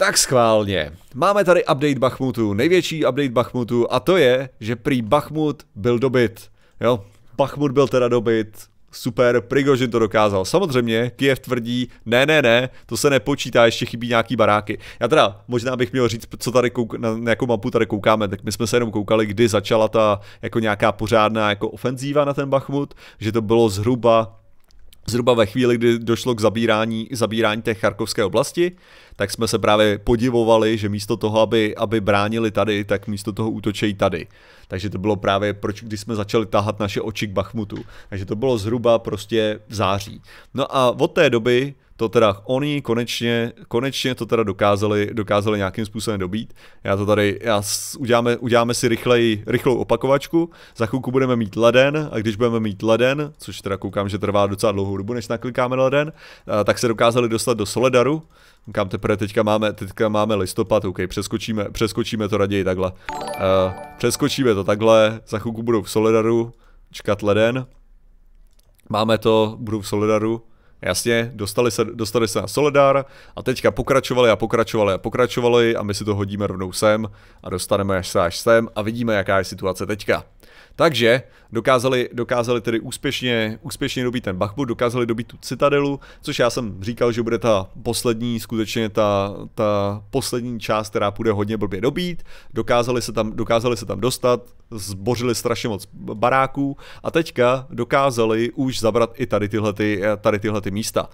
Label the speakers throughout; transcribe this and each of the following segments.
Speaker 1: Tak schválně. Máme tady update Bachmutu, největší update Bachmutu a to je, že prý Bachmut byl dobyt. Jo, Bachmut byl teda dobyt, super, Prigožin to dokázal. Samozřejmě, Kiev tvrdí, ne, ne, ne, to se nepočítá, ještě chybí nějaký baráky. Já teda, možná bych měl říct, co tady kouk, na, na jakou mapu tady koukáme, tak my jsme se jenom koukali, kdy začala ta jako nějaká pořádná jako ofenzíva na ten Bachmut, že to bylo zhruba zhruba ve chvíli, kdy došlo k zabírání, zabírání té charkovské oblasti, tak jsme se právě podivovali, že místo toho, aby, aby bránili tady, tak místo toho útočejí tady. Takže to bylo právě proč, když jsme začali tahat naše oči k Bachmutu. Takže to bylo zhruba prostě v září. No a od té doby to teda oni konečně, konečně to teda dokázali, dokázali nějakým způsobem dobít. Já to tady, já s, uděláme, uděláme si rychleji, rychlou opakovačku, za chvilku budeme mít leden a když budeme mít leden, což teda koukám, že trvá docela dlouhou dobu, než naklikáme leden, eh, tak se dokázali dostat do Soledaru, kam teprve teďka máme, teďka máme listopad, ok, přeskočíme, přeskočíme to raději takhle. Uh, přeskočíme to takhle, za chvilku budou v Solidaru, čkat leden. Máme to, budou v Solidaru, Jasně, dostali se, dostali se na Solidar a teďka pokračovali a pokračovali a pokračovali a my si to hodíme rovnou sem a dostaneme až se až sem a vidíme, jaká je situace teďka. Takže dokázali, dokázali tedy úspěšně, úspěšně dobít ten Bachmut, dokázali dobít tu citadelu, což já jsem říkal, že bude ta poslední, skutečně ta, ta poslední část, která půjde hodně blbě dobít, dokázali se tam, dokázali se tam dostat, zbořili strašně moc baráků a teďka dokázali už zabrat i tady tyhle, ty, tady tyhle ty místa.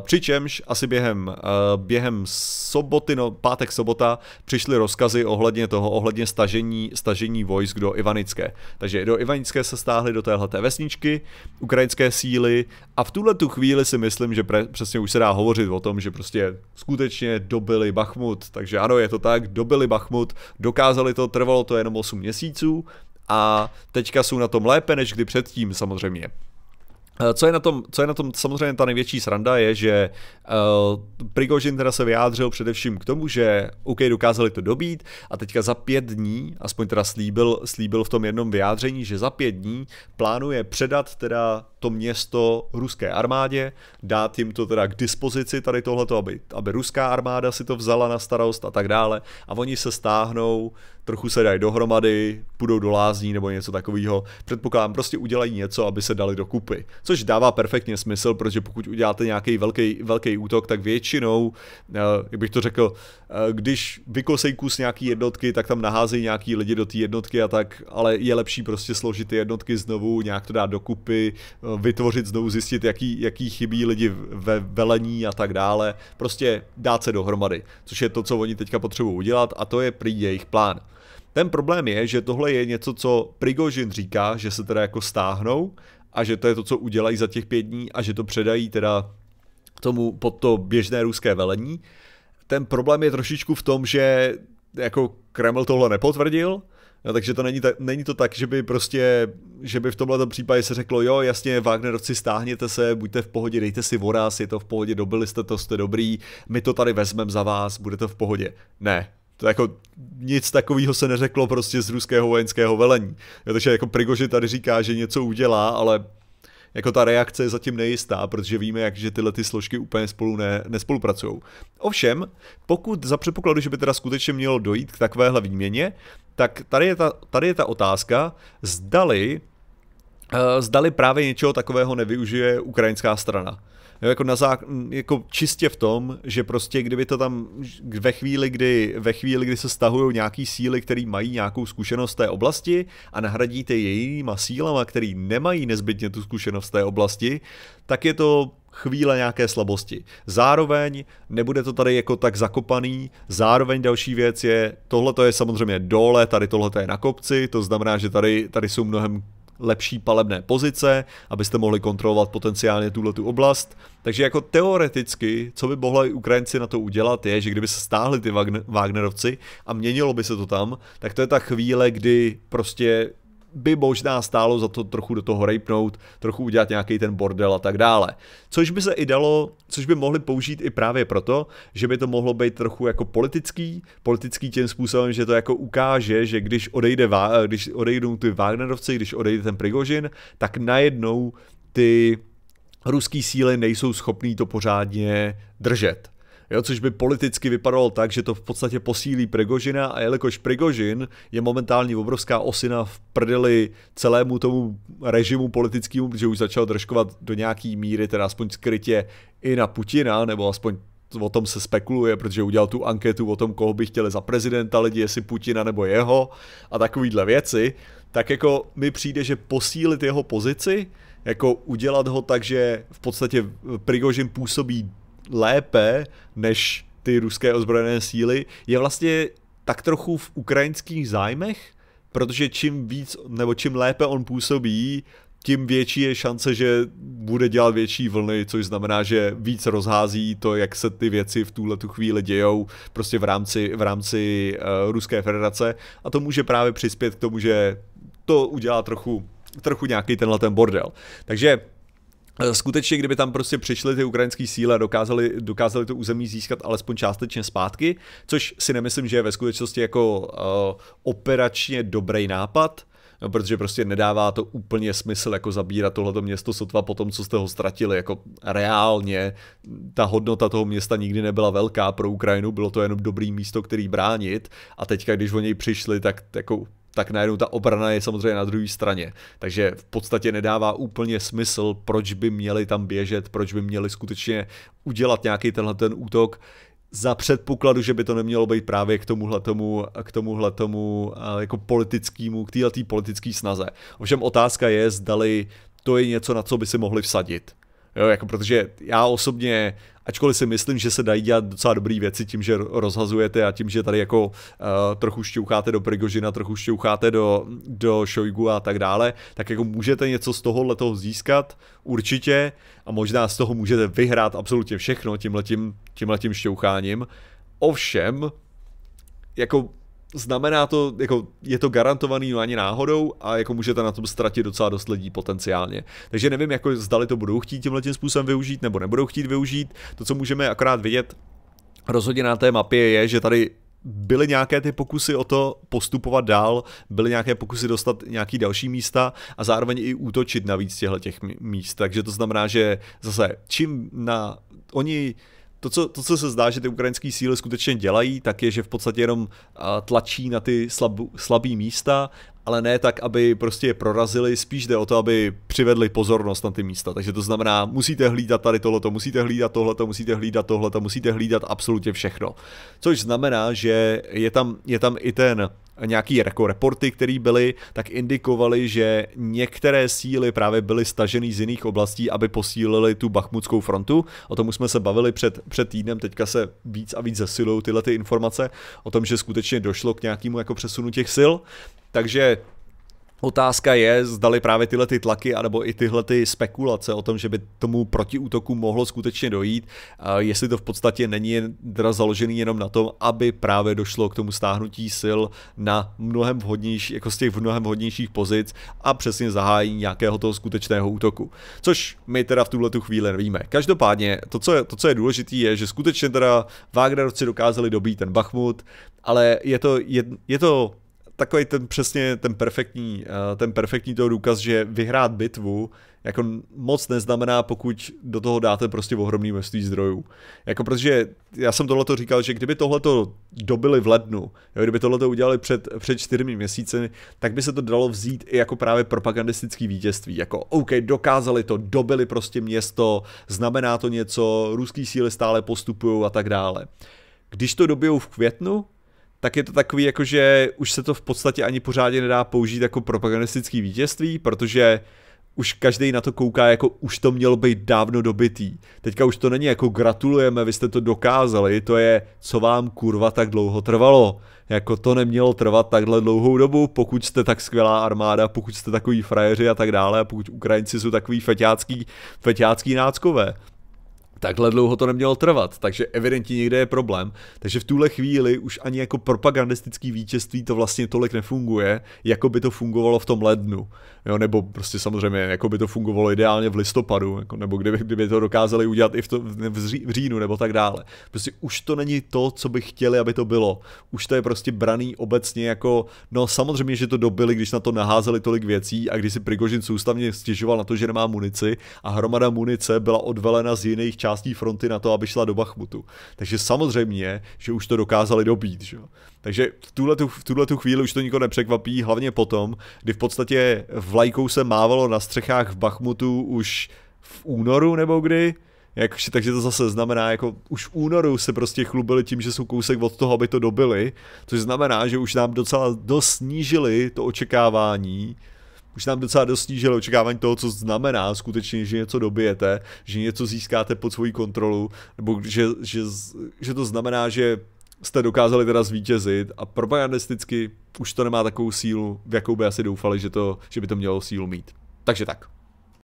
Speaker 1: Přičemž asi během, během soboty, no pátek sobota, přišly rozkazy ohledně toho, ohledně stažení, stažení vojsk do Ivanické. Takže do Ivanické se stáhly do téhleté vesničky, ukrajinské síly a v tuhle tu chvíli si myslím, že pre, přesně už se dá hovořit o tom, že prostě skutečně dobili Bachmut, takže ano, je to tak, dobili Bachmut, dokázali to, trvalo to jenom 8 měsíců a teďka jsou na tom lépe než kdy předtím samozřejmě. Eh, co je, na tom, co je na tom samozřejmě ta největší sranda je, že uh, Prigožin teda se vyjádřil především k tomu, že OK, dokázali to dobít a teďka za pět dní, aspoň teda slíbil, slíbil v tom jednom vyjádření, že za pět dní plánuje předat teda to město ruské armádě, dát jim to teda k dispozici tady tohleto, aby, aby ruská armáda si to vzala na starost a tak dále a oni se stáhnou uh, trochu se dají dohromady, půjdou do lázní nebo něco takového. Předpokládám, prostě udělají něco, aby se dali dokupy. Což dává perfektně smysl, protože pokud uděláte nějaký velký, velký útok, tak většinou, eh, jak bych to řekl, eh, když vykosejí kus nějaký jednotky, tak tam naházejí nějaký lidi do té jednotky a tak, ale je lepší prostě složit ty jednotky znovu, nějak to dát dokupy, eh, vytvořit znovu, zjistit, jaký, jaký chybí lidi ve velení a tak dále. Prostě dát se dohromady, což je to, co oni teďka potřebují udělat a to je prý jejich plán. Ten problém je, že tohle je něco, co Prigožin říká, že se teda jako stáhnou a že to je to, co udělají za těch pět dní a že to předají teda tomu pod to běžné ruské velení. Ten problém je trošičku v tom, že jako Kreml tohle nepotvrdil, No, takže to není, ta, není to tak, že by prostě, že by v tomhle případě se řeklo, jo, jasně, Wagnerovci, stáhněte se, buďte v pohodě, dejte si voraz, je to v pohodě, dobili jste to, jste dobrý, my to tady vezmeme za vás, bude to v pohodě. Ne, to jako nic takového se neřeklo prostě z ruského vojenského velení. Jo, takže jako Prigoži tady říká, že něco udělá, ale jako ta reakce je zatím nejistá, protože víme, jak, že tyhle ty složky úplně spolu ne, nespolupracují. Ovšem, pokud za předpokladu, že by teda skutečně mělo dojít k takovéhle výměně, tak tady je ta, tady je ta otázka, zdali, eh, zdali právě něčeho takového nevyužije ukrajinská strana. Jo, jako, na zá, jako čistě v tom, že prostě kdyby to tam ve chvíli, kdy, ve chvíli, kdy se stahují nějaký síly, které mají nějakou zkušenost té oblasti a nahradíte je jinýma sílama, které nemají nezbytně tu zkušenost té oblasti, tak je to chvíle nějaké slabosti. Zároveň nebude to tady jako tak zakopaný, zároveň další věc je, tohle to je samozřejmě dole, tady tohle je na kopci, to znamená, že tady, tady jsou mnohem lepší palebné pozice, abyste mohli kontrolovat potenciálně tuhle tu oblast. Takže jako teoreticky, co by mohli Ukrajinci na to udělat, je, že kdyby se stáhli ty Wagnerovci a měnilo by se to tam, tak to je ta chvíle, kdy prostě by možná stálo za to trochu do toho rejpnout, trochu udělat nějaký ten bordel a tak dále. Což by se i dalo, což by mohli použít i právě proto, že by to mohlo být trochu jako politický, politický tím způsobem, že to jako ukáže, že když, odejde, když odejdou ty Wagnerovci, když odejde ten Prigožin, tak najednou ty ruský síly nejsou schopný to pořádně držet jo, což by politicky vypadalo tak, že to v podstatě posílí Prigožina a jelikož Prigožin je momentálně obrovská osina v prdeli celému tomu režimu politickému, protože už začal držkovat do nějaký míry, teda aspoň skrytě i na Putina, nebo aspoň o tom se spekuluje, protože udělal tu anketu o tom, koho by chtěli za prezidenta lidi, jestli Putina nebo jeho a takovýhle věci, tak jako mi přijde, že posílit jeho pozici, jako udělat ho tak, že v podstatě Prigožin působí lépe než ty ruské ozbrojené síly, je vlastně tak trochu v ukrajinských zájmech, protože čím víc nebo čím lépe on působí, tím větší je šance, že bude dělat větší vlny, což znamená, že víc rozhází to, jak se ty věci v tuhle tu chvíli dějou prostě v rámci, v rámci uh, Ruské federace a to může právě přispět k tomu, že to udělá trochu, trochu nějaký tenhle ten bordel. Takže Eh, skutečně, kdyby tam prostě přišly ty ukrajinské síly a dokázali, dokázali to území získat alespoň částečně zpátky, což si nemyslím, že je ve skutečnosti jako uh, operačně dobrý nápad, No, protože prostě nedává to úplně smysl jako zabírat tohleto město sotva po tom, co jste ho ztratili, jako reálně ta hodnota toho města nikdy nebyla velká pro Ukrajinu, bylo to jenom dobrý místo, který bránit a teďka, když o něj přišli, tak jako tak najednou ta obrana je samozřejmě na druhé straně. Takže v podstatě nedává úplně smysl, proč by měli tam běžet, proč by měli skutečně udělat nějaký tenhle ten útok za předpokladu, že by to nemělo být právě k tomuhle tomu, k tomuhle tomu eh, jako politickému, k této politické snaze. Ovšem otázka je, zdali to je něco, na co by si mohli vsadit. Jo, jako protože já osobně, ačkoliv si myslím, že se dají dělat docela dobré věci tím, že rozhazujete a tím, že tady jako uh, trochu šťoucháte do Prigožina, trochu šťoucháte do, do Šojgu a tak dále, tak jako můžete něco z toho toho získat určitě a možná z toho můžete vyhrát absolutně všechno tímhletím, tímhletím šťoucháním. Ovšem, jako znamená to, jako je to garantovaný no ani náhodou a jako můžete na tom ztratit docela dost lidí potenciálně. Takže nevím, jako zdali to budou chtít tímhle tím způsobem využít nebo nebudou chtít využít. To, co můžeme akorát vidět, rozhodně na té mapě je, že tady byly nějaké ty pokusy o to postupovat dál, byly nějaké pokusy dostat nějaký další místa a zároveň i útočit navíc těchto těch míst. Takže to znamená, že zase čím na... Oni to, co, to, co se zdá, že ty ukrajinské síly skutečně dělají, tak je, že v podstatě jenom tlačí na ty slab, slabý místa, ale ne tak, aby prostě je prorazili, spíš jde o to, aby přivedli pozornost na ty místa. Takže to znamená, musíte hlídat tady tohleto, musíte hlídat tohleto, musíte hlídat tohleto, musíte hlídat absolutně všechno. Což znamená, že je tam, je tam i ten nějaký jako reporty, které byly, tak indikovaly, že některé síly právě byly staženy z jiných oblastí, aby posílili tu bachmutskou frontu. O tom už jsme se bavili před, před týdnem, teďka se víc a víc zesilují tyhle ty informace o tom, že skutečně došlo k nějakému jako přesunu těch sil. Takže Otázka je, zdali právě tyhle ty tlaky, anebo i tyhle ty spekulace o tom, že by tomu protiútoku mohlo skutečně dojít, jestli to v podstatě není teda založený jenom na tom, aby právě došlo k tomu stáhnutí sil na mnohem vhodnější, jako z těch mnohem vhodnějších pozic a přesně zahájí nějakého toho skutečného útoku. Což my teda v tuhle tu chvíli nevíme. Každopádně to, co je, to, co je důležité, je, že skutečně teda Wagnerovci dokázali dobít ten Bachmut, ale je to, je, je to takový ten přesně ten perfektní, eh, ten perfektní toho důkaz, že vyhrát bitvu jako moc neznamená, pokud do toho dáte prostě ohromný množství zdrojů. Jako protože já jsem to říkal, že kdyby to dobili v lednu, jo, kdyby to udělali před, před čtyřmi měsíci, tak by se to dalo vzít i jako právě propagandistický vítězství. Jako OK, dokázali to, dobili prostě město, znamená to něco, ruský síly stále postupují a tak dále. Když to dobijou v květnu, tak je to takový, jako že už se to v podstatě ani pořádně nedá použít jako propagandistický vítězství, protože už každý na to kouká, jako už to mělo být dávno dobitý. Teďka už to není jako gratulujeme, vy jste to dokázali, to je, co vám kurva tak dlouho trvalo. Jako to nemělo trvat takhle dlouhou dobu, pokud jste tak skvělá armáda, pokud jste takový frajeři a tak dále, a pokud Ukrajinci jsou takový feťácký, feťácký náckové takhle dlouho to nemělo trvat, takže evidentně někde je problém. Takže v tuhle chvíli už ani jako propagandistický vítězství to vlastně tolik nefunguje, jako by to fungovalo v tom lednu. Jo, nebo prostě samozřejmě, jako by to fungovalo ideálně v listopadu, jako, nebo kdyby, kdyby to dokázali udělat i v, to, v, ří, v říjnu nebo tak dále. Prostě už to není to, co by chtěli, aby to bylo. Už to je prostě braný obecně jako, no samozřejmě, že to dobili, když na to naházeli tolik věcí a když si Prigožin soustavně stěžoval na to, že nemá munici a hromada munice byla odvelena z jiných částí částí fronty na to, aby šla do Bachmutu. Takže samozřejmě, že už to dokázali dobít. Že? Takže v tuhle, tu, v tuhle tu chvíli už to nikoho nepřekvapí, hlavně potom, kdy v podstatě vlajkou se mávalo na střechách v Bachmutu už v únoru nebo kdy, jak, takže to zase znamená, jako už v únoru se prostě chlubili tím, že jsou kousek od toho, aby to dobili, což znamená, že už nám docela dost snížili to očekávání už nám docela dost snížilo očekávání toho, co znamená skutečně, že něco dobijete, že něco získáte pod svoji kontrolu, nebo že, že, že to znamená, že jste dokázali teda zvítězit a propagandisticky už to nemá takovou sílu, v jakou by asi doufali, že, to, že by to mělo sílu mít. Takže tak.